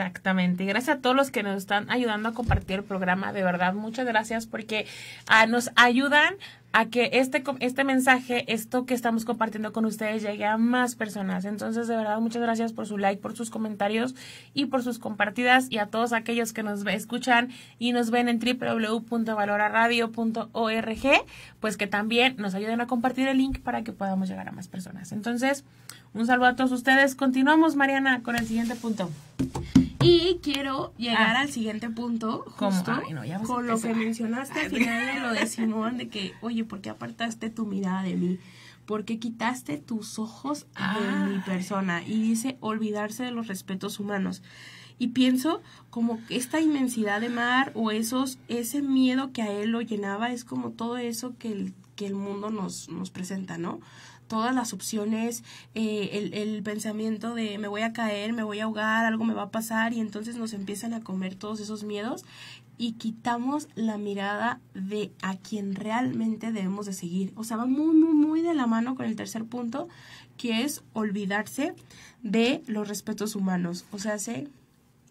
Exactamente. Y gracias a todos los que nos están ayudando a compartir el programa. De verdad, muchas gracias porque ah, nos ayudan a que este, este mensaje, esto que estamos compartiendo con ustedes, llegue a más personas. Entonces, de verdad, muchas gracias por su like, por sus comentarios y por sus compartidas. Y a todos aquellos que nos escuchan y nos ven en www.valoraradio.org, pues que también nos ayuden a compartir el link para que podamos llegar a más personas. Entonces, un saludo a todos ustedes. Continuamos, Mariana, con el siguiente punto. Y quiero llegar ah. al siguiente punto, justo con lo que mencionaste al final de lo de Simón, de que, oye, ¿por qué apartaste tu mirada de mí? ¿Por qué quitaste tus ojos de mi ah. persona. Y dice, olvidarse de los respetos humanos. Y pienso como esta inmensidad de mar o esos, ese miedo que a él lo llenaba es como todo eso que el, que el mundo nos, nos presenta, ¿no? todas las opciones, eh, el, el pensamiento de me voy a caer, me voy a ahogar, algo me va a pasar y entonces nos empiezan a comer todos esos miedos y quitamos la mirada de a quien realmente debemos de seguir. O sea, va muy, muy, muy de la mano con el tercer punto, que es olvidarse de los respetos humanos. O sea, se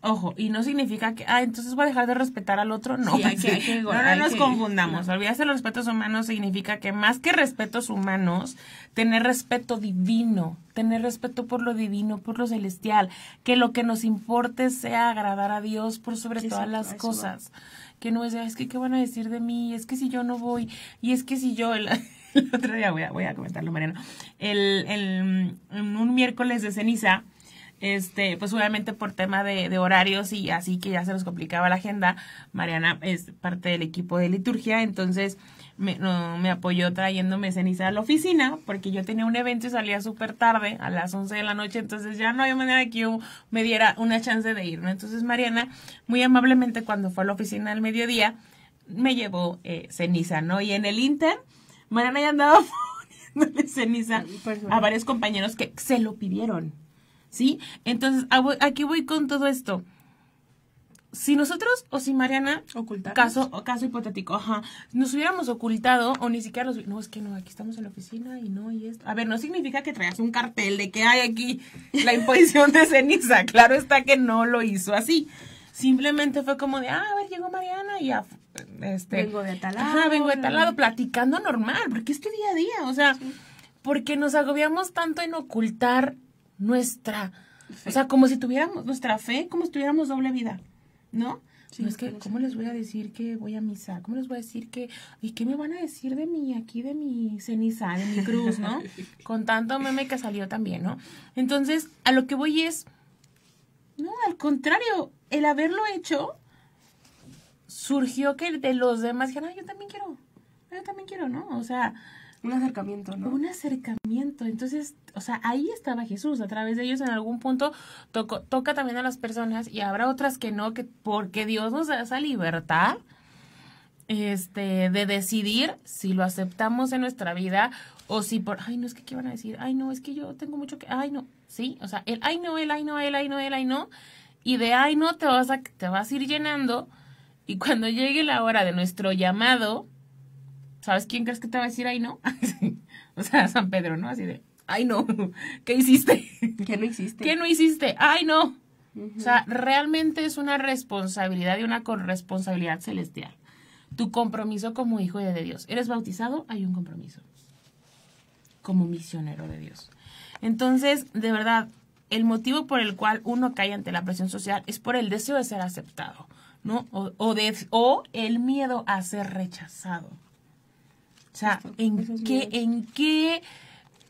Ojo, y no significa que, ah, entonces voy a dejar de respetar al otro. No, hay que, hay que, no, nos confundamos. Olvidarse de los respetos humanos significa que más que respetos humanos, tener respeto divino, tener respeto por lo divino, por lo celestial, que lo que nos importe sea agradar a Dios por sobre todas las cosas. Que no es, es que qué van a decir de mí, es que si yo no voy, y es que si yo... El, otro día voy a, voy a comentarlo, Mariano. El, el, un miércoles de ceniza este, pues obviamente por tema de, horarios y así que ya se nos complicaba la agenda, Mariana es parte del equipo de liturgia, entonces me, apoyó trayéndome ceniza a la oficina, porque yo tenía un evento y salía súper tarde, a las 11 de la noche, entonces ya no había manera que yo me diera una chance de ir, ¿no? Entonces Mariana, muy amablemente, cuando fue a la oficina al mediodía, me llevó eh, ceniza, ¿no? Y en el Inter, Mariana ya andaba poniéndole ceniza a varios compañeros que se lo pidieron. ¿sí? Entonces, aquí voy con todo esto. Si nosotros o si Mariana, ocultar caso, caso hipotético, ajá, nos hubiéramos ocultado o ni siquiera los no, es que no, aquí estamos en la oficina y no, y esto. A ver, no significa que traigas un cartel de que hay aquí la imposición de ceniza, claro está que no lo hizo así. Simplemente fue como de, ah, a ver, llegó Mariana y ya, este, Vengo de tal lado. vengo de tal lado, platicando normal, porque es tu día a día, o sea, porque nos agobiamos tanto en ocultar nuestra, o sea, como si tuviéramos nuestra fe, como si tuviéramos doble vida, ¿no? es que, ¿cómo les voy a decir que voy a misa? ¿Cómo les voy a decir que, y qué me van a decir de mi, aquí de mi ceniza, de mi cruz, ¿no? Con tanto meme que salió también, ¿no? Entonces, a lo que voy es, no, al contrario, el haberlo hecho surgió que de los demás que, ah, yo también quiero, yo también quiero, ¿no? O sea, un acercamiento, ¿no? Un acercamiento. Entonces, o sea, ahí estaba Jesús. A través de ellos en algún punto toca también a las personas y habrá otras que no, que porque Dios nos da esa libertad este, de decidir si lo aceptamos en nuestra vida o si por, ay, no es que qué van a decir, ay, no, es que yo tengo mucho que, ay, no, sí, o sea, el, ay, no, el, ay, no, el, ay, no, el, ay, no, y de ay, no te vas a, te vas a ir llenando y cuando llegue la hora de nuestro llamado, ¿sabes quién crees que te va a decir ay no? o sea, San Pedro, ¿no? Así de, ay no, ¿qué hiciste? ¿Qué no hiciste? ¿Qué no hiciste? Ay no. O sea, realmente es una responsabilidad y una corresponsabilidad celestial. Tu compromiso como hijo de Dios. Eres bautizado, hay un compromiso. Como misionero de Dios. Entonces, de verdad, el motivo por el cual uno cae ante la presión social es por el deseo de ser aceptado, ¿no? O, o el miedo a ser rechazado. O sea, ¿en, qué, ¿en qué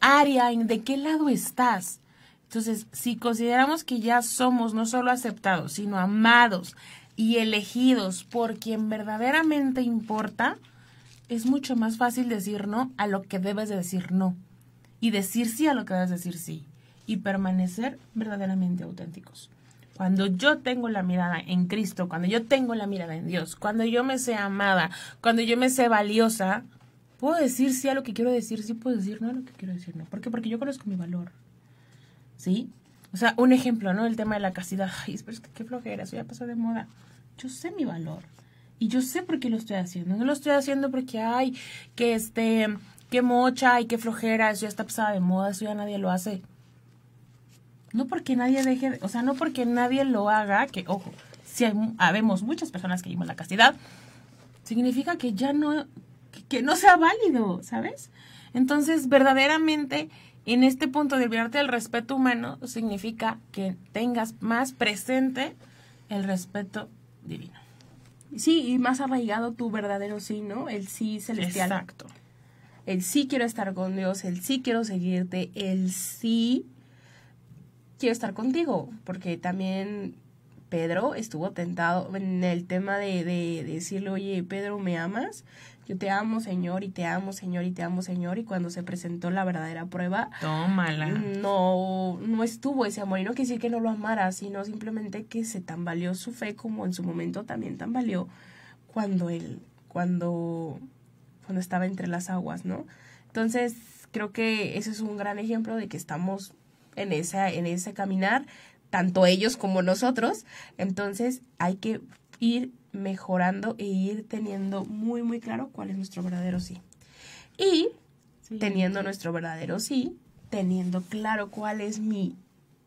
área, en, de qué lado estás? Entonces, si consideramos que ya somos no solo aceptados, sino amados y elegidos por quien verdaderamente importa, es mucho más fácil decir no a lo que debes de decir no y decir sí a lo que debes decir sí y permanecer verdaderamente auténticos. Cuando yo tengo la mirada en Cristo, cuando yo tengo la mirada en Dios, cuando yo me sé amada, cuando yo me sé valiosa, puedo decir sí a lo que quiero decir, sí puedo decir no a lo que quiero decir no. ¿Por qué? Porque yo conozco mi valor. ¿Sí? O sea, un ejemplo, ¿no? El tema de la castidad. Ay, pero es que qué flojera, eso ya pasó de moda. Yo sé mi valor. Y yo sé por qué lo estoy haciendo. No lo estoy haciendo porque, ay, que este, Qué mocha y qué flojera, eso ya está pasada de moda, eso ya nadie lo hace. No porque nadie deje, o sea, no porque nadie lo haga, que, ojo, si hay, habemos muchas personas que vimos la castidad, significa que ya no, que no sea válido, ¿sabes? Entonces, verdaderamente, en este punto de olvidarte del respeto humano significa que tengas más presente el respeto divino. Sí, y más arraigado tu verdadero sí, ¿no? El sí celestial. Exacto. El sí quiero estar con Dios, el sí quiero seguirte, el sí quiero estar contigo, porque también Pedro estuvo tentado en el tema de, de decirle, oye, Pedro, ¿me amas? Yo te amo, Señor, y te amo, Señor, y te amo, Señor. Y cuando se presentó la verdadera prueba, tómala. No, no estuvo ese amor. Y no quiere decir que no lo amara, sino simplemente que se tambaleó su fe, como en su momento también tambaleó cuando él, cuando, cuando estaba entre las aguas, ¿no? Entonces, creo que ese es un gran ejemplo de que estamos en esa, en ese caminar, tanto ellos como nosotros. Entonces, hay que ir mejorando e ir teniendo muy, muy claro cuál es nuestro verdadero sí. Y teniendo nuestro verdadero sí, teniendo claro cuál es mi,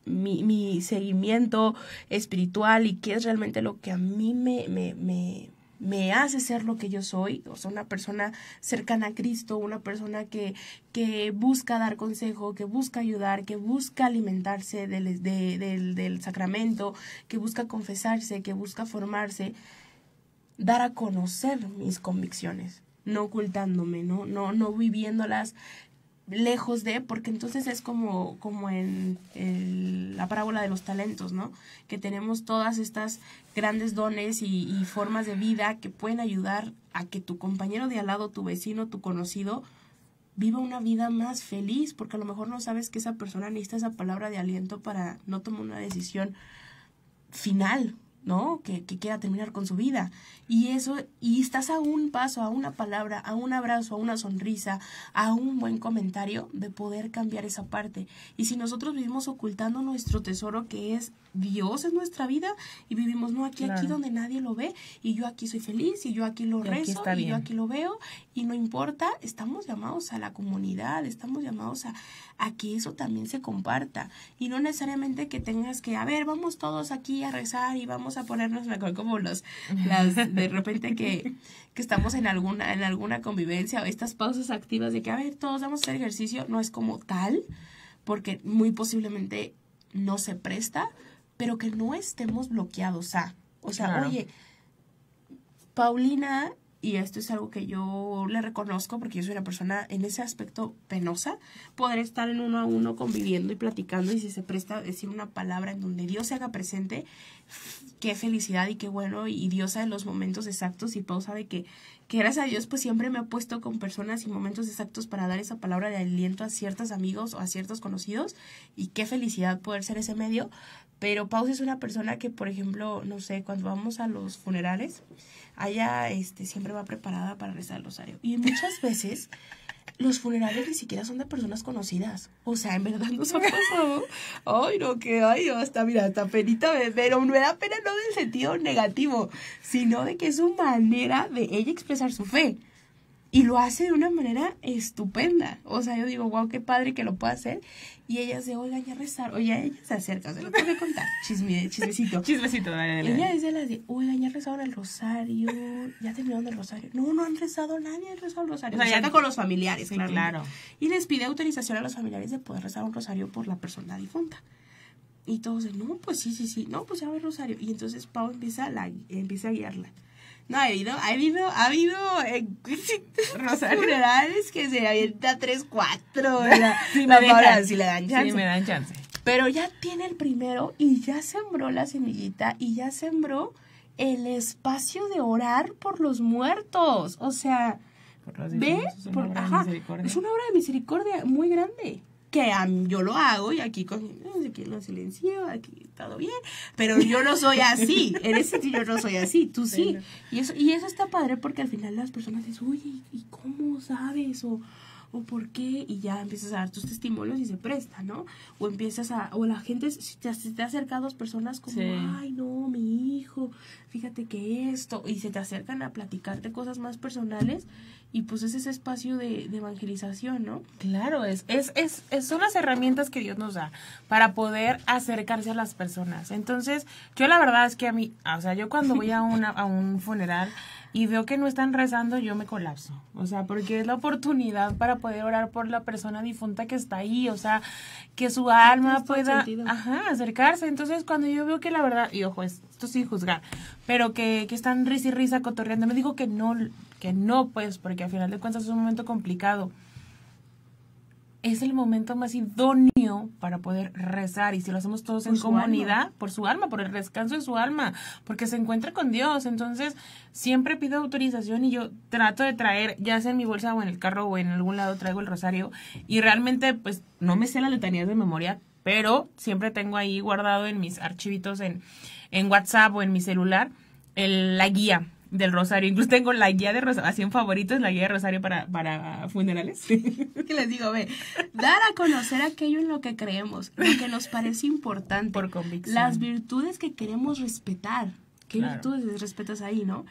mi, mi, seguimiento espiritual y qué es realmente lo que a mí me, me, me, me hace ser lo que yo soy, o sea, una persona cercana a Cristo, una persona que, que busca dar consejo, que busca ayudar, que busca alimentarse del, del sacramento, que busca confesarse, que busca formarse dar a conocer mis convicciones, no ocultándome, no, no, no viviéndolas lejos de, porque entonces es como, como en la parábola de los talentos, ¿no? Que tenemos todas estas grandes dones y, y, formas de vida que pueden ayudar a que tu compañero de al lado, tu vecino, tu conocido, viva una vida más feliz, porque a lo mejor no sabes que esa persona necesita esa palabra de aliento para no tomar una decisión final, ¿no? Que, que, quiera terminar con su vida. Y eso, y estás a un paso, a una palabra, a un abrazo, a una sonrisa, a un buen comentario de poder cambiar esa parte. Y si nosotros vivimos ocultando nuestro tesoro que es Dios en nuestra vida y vivimos, no, aquí, aquí donde nadie lo ve y yo aquí soy feliz y yo aquí lo rezo y yo aquí lo veo y no importa, estamos llamados a la comunidad, estamos llamados a, que eso también se comparta y no necesariamente que tengas que, a ver, vamos todos aquí a rezar y vamos a ponernos, mejor como los, las, de repente que, estamos en alguna, en alguna convivencia o estas pausas activas de que, a ver, todos vamos a hacer ejercicio, no es como tal, porque muy posiblemente no se presta, pero que no estemos bloqueados a, o sea, oye, Paulina y esto es algo que yo le reconozco porque yo soy una persona en ese aspecto penosa, poder estar en uno a uno conviviendo y platicando y si se presta a decir una palabra en donde Dios se haga presente, qué felicidad y qué bueno y Dios sabe los momentos exactos y pausa de que, que gracias a Dios pues siempre me ha puesto con personas y momentos exactos para dar esa palabra de aliento a ciertos amigos o a ciertos conocidos y qué felicidad poder ser ese medio. Pero Pausa es una persona que, por ejemplo, no sé, cuando vamos a los funerales, ella este, siempre va preparada para rezar el rosario. Y muchas veces los funerales ni siquiera son de personas conocidas. O sea, en verdad nos ha pasado. Ay, no, que, ay, hasta, mira, hasta penita, pero no era pena no del sentido negativo, sino de que es su manera de ella expresar su fe. Y lo hace de una manera estupenda. O sea, yo digo, wow, qué padre que lo pueda hacer. Y ella se, oiga, ya rezar. Oye, ella se acerca, se lo tengo que contar. Chisme, chismecito. chismecito, dale, Ella es de las de, oiga, ya rezaron el rosario. Ya terminaron el rosario. No, no han rezado, nadie han rezado el rosario. O sea, ya está con los familiares, claro. Y les pide autorización a los familiares de poder rezar un rosario por la persona difunta. Y todos dicen, no, pues sí, sí, sí. No, pues ya va el rosario. Y entonces Pau empieza, la, empieza a guiarla no ha habido, ha habido, ha habido eh, Rosario que se avienta tres, cuatro si dan chance. me dan chance. Pero ya tiene el primero y ya sembró la semillita y ya sembró el espacio de orar por los muertos. O sea, ¿ves? es una obra de misericordia muy grande que yo lo hago y aquí con eh, quién lo silencio, aquí todo bien, pero yo no soy así, en ese yo no soy así, tú sí. Y eso y eso está padre porque al final las personas dicen, uy ¿y cómo sabes?" o o por qué y ya empiezas a dar tus testimonios y se presta, ¿no? O empiezas a, o la gente si te, acerca a dos personas como, ay, no, mi hijo, fíjate que esto, y se te acercan a platicarte cosas más personales y pues es ese espacio de, evangelización, ¿no? Claro, es, es, es, son las herramientas que Dios nos da para poder acercarse a las personas. Entonces, yo la verdad es que a mí, o sea, yo cuando voy a, a un funeral, y veo que no están rezando, yo me colapso. O sea, porque es la oportunidad para poder orar por la persona difunta que está ahí, o sea, que su alma pueda acercarse. Entonces, cuando yo veo que la verdad, y ojo, esto sí, juzgar, pero que, que están risa y risa cotorreando, me digo que no, que no, pues, porque al final de cuentas es un momento complicado es el momento más idóneo para poder rezar. Y si lo hacemos todos en comunidad, por su alma, por el descanso de su alma, porque se encuentra con Dios. Entonces, siempre pido autorización y yo trato de traer, ya sea en mi bolsa o en el carro o en algún lado traigo el rosario. Y realmente, pues, no me sé las letanías de memoria, pero siempre tengo ahí guardado en mis archivitos en, en WhatsApp o en mi celular la guía del rosario. Incluso tengo la guía de rosario, así en favoritos, la guía de rosario para, funerales. ¿Qué les digo? Ve, dar a conocer aquello en lo que creemos, lo que nos parece importante. Las virtudes que queremos respetar. ¿Qué virtudes respetas ahí, no?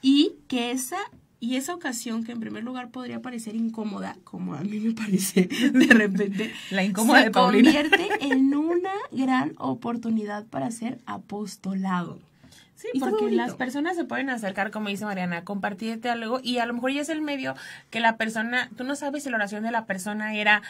Y que esa y esa ocasión que en primer lugar podría parecer incómoda, como a mí me parece de repente, la incómoda de convierte en una gran oportunidad para ser apostolado. Sí, porque las personas se pueden acercar, como dice Mariana, compartirte algo y a lo mejor ya es el medio que la persona, tú no sabes si la oración de la persona era,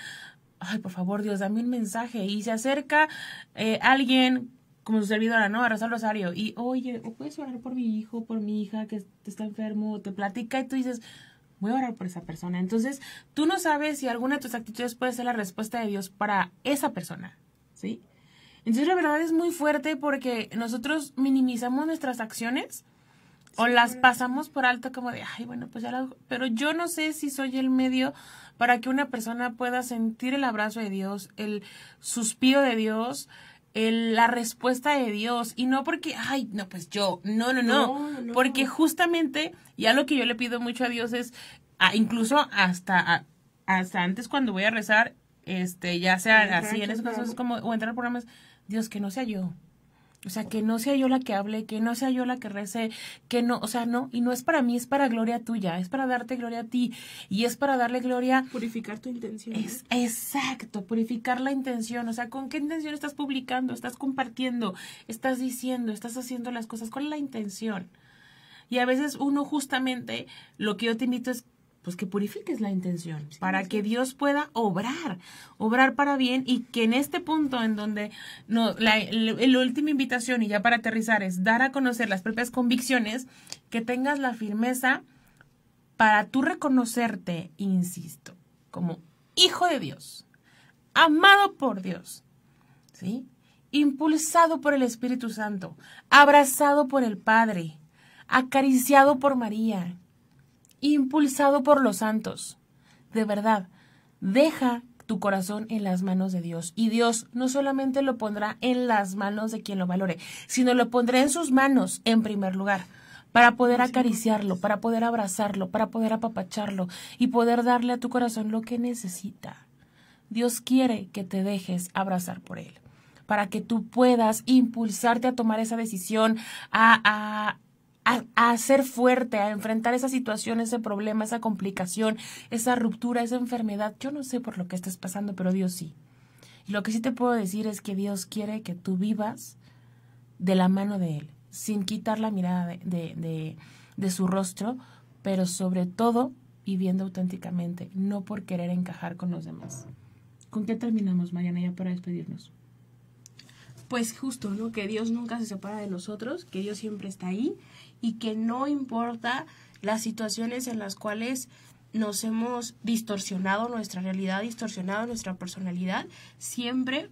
ay, por favor Dios, dame un mensaje y se acerca eh, alguien como su servidora, ¿no? A rosario y, oye, o puedes orar por mi hijo, por mi hija que está enfermo, te platica y tú dices, voy a orar por esa persona. Entonces, tú no sabes si alguna de tus actitudes puede ser la respuesta de Dios para esa persona, ¿sí? Entonces la verdad es muy fuerte porque nosotros minimizamos nuestras acciones o las pasamos por alto como de, ay, bueno, pues ya hago. Pero yo no sé si soy el medio para que una persona pueda sentir el abrazo de Dios, el suspiro de Dios, el, la respuesta de Dios. Y no porque, ay, no, pues yo, no, no, no, Porque justamente ya lo que yo le pido mucho a Dios es, incluso hasta, antes cuando voy a rezar, este, ya sea así, en esos casos como, o entrar a programas... Dios, que no sea yo. O sea, que no sea yo la que hable, que no sea yo la que rece, que no, o sea, no, y no es para mí, es para gloria tuya, es para darte gloria a ti y es para darle gloria. Purificar tu intención. Es, exacto, purificar la intención, o sea, ¿con qué intención estás publicando, estás compartiendo, estás diciendo, estás haciendo las cosas? ¿Cuál es la intención? Y a veces uno justamente, lo que yo te invito es pues que purifiques la intención para que Dios pueda obrar, obrar para bien y que en este punto en donde no, la, última invitación y ya para aterrizar es dar a conocer las propias convicciones, que tengas la firmeza para tú reconocerte, insisto, como hijo de Dios, amado por Dios, ¿sí? Impulsado por el Espíritu Santo, abrazado por el Padre, acariciado por María, impulsado por los santos. De verdad, deja tu corazón en las manos de Dios. Y Dios no solamente lo pondrá en las manos de quien lo valore, sino lo pondrá en sus manos en primer lugar, para poder acariciarlo, para poder abrazarlo, para poder apapacharlo y poder darle a tu corazón lo que necesita. Dios quiere que te dejes abrazar por Él, para que tú puedas impulsarte a tomar esa decisión, a, a a, ser fuerte, a enfrentar esa situación, ese problema, esa complicación, esa ruptura, esa enfermedad. Yo no sé por lo que estás pasando, pero Dios sí. Y lo que sí te puedo decir es que Dios quiere que tú vivas de la mano de Él, sin quitar la mirada de, de, su rostro, pero sobre todo viviendo auténticamente, no por querer encajar con los demás. ¿Con qué terminamos, Mariana, ya para despedirnos? Pues justo, ¿no? Que Dios nunca se separa de nosotros, que Dios siempre está ahí y que no importa las situaciones en las cuales nos hemos distorsionado nuestra realidad, distorsionado nuestra personalidad, siempre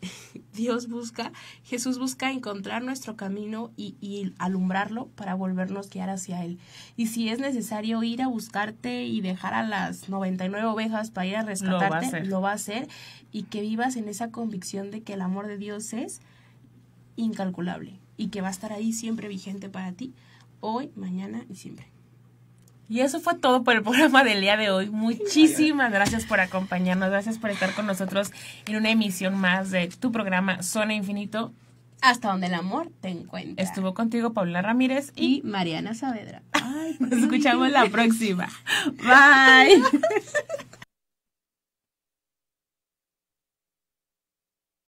Dios busca, Jesús busca encontrar nuestro camino y, alumbrarlo para volvernos guiar hacia Él. Y si es necesario ir a buscarte y dejar a las 99 ovejas para ir a rescatarte, lo va a hacer. Y que vivas en esa convicción de que el amor de Dios es incalculable y que va a estar ahí siempre vigente para ti hoy, mañana y siempre. Y eso fue todo por el programa del día de hoy. Muchísimas gracias por acompañarnos, gracias por estar con nosotros en una emisión más de tu programa Zona Infinito. Hasta donde el amor te encuentra. Estuvo contigo Paula Ramírez y, Mariana Saavedra. nos escuchamos la próxima. Bye.